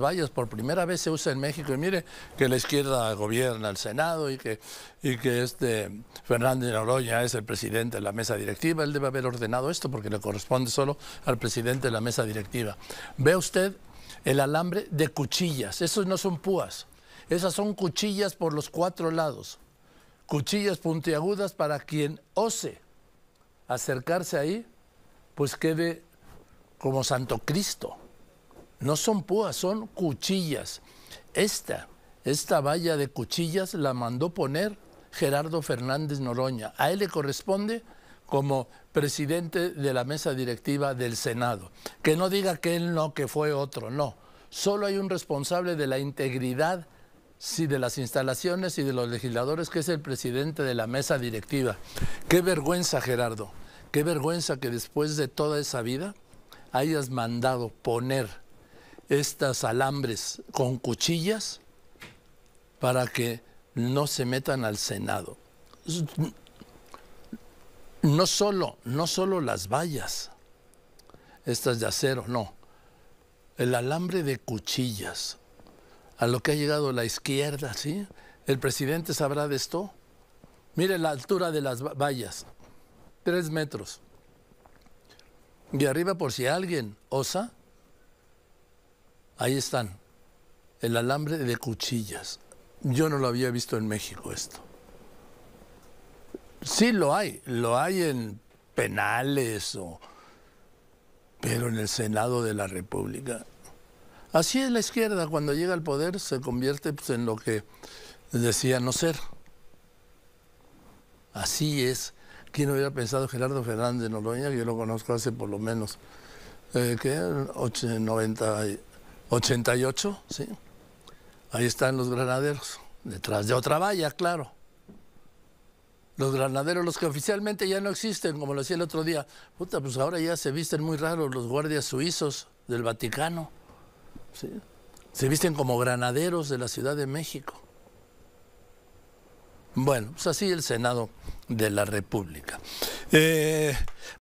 vallas por primera vez se usa en México y mire que la izquierda gobierna el Senado y que, y que este Fernández Oroña es el presidente de la mesa directiva, él debe haber ordenado esto porque le corresponde solo al presidente de la mesa directiva. Ve usted el alambre de cuchillas, esos no son púas, esas son cuchillas por los cuatro lados, cuchillas puntiagudas para quien ose acercarse ahí, pues quede como Santo Cristo no son púas, son cuchillas. Esta, esta valla de cuchillas la mandó poner Gerardo Fernández Noroña. A él le corresponde como presidente de la mesa directiva del Senado. Que no diga que él no, que fue otro, no. Solo hay un responsable de la integridad sí, de las instalaciones y de los legisladores, que es el presidente de la mesa directiva. Qué vergüenza, Gerardo. Qué vergüenza que después de toda esa vida hayas mandado poner estas alambres con cuchillas para que no se metan al Senado. No solo, no solo las vallas, estas de acero, no. El alambre de cuchillas, a lo que ha llegado la izquierda, ¿sí? ¿El presidente sabrá de esto? Mire la altura de las vallas, tres metros. Y arriba por si alguien osa, Ahí están, el alambre de cuchillas. Yo no lo había visto en México esto. Sí lo hay, lo hay en penales o... Pero en el Senado de la República. Así es la izquierda, cuando llega al poder se convierte pues, en lo que decía no ser. Así es. ¿Quién hubiera pensado Gerardo Fernández Noroña? Yo lo conozco hace por lo menos eh, ¿qué? 8, 90, 88, sí. Ahí están los granaderos, detrás de otra valla, claro. Los granaderos, los que oficialmente ya no existen, como lo decía el otro día. Puta, pues ahora ya se visten muy raros los guardias suizos del Vaticano. ¿sí? Se visten como granaderos de la Ciudad de México. Bueno, pues así el Senado de la República. Eh,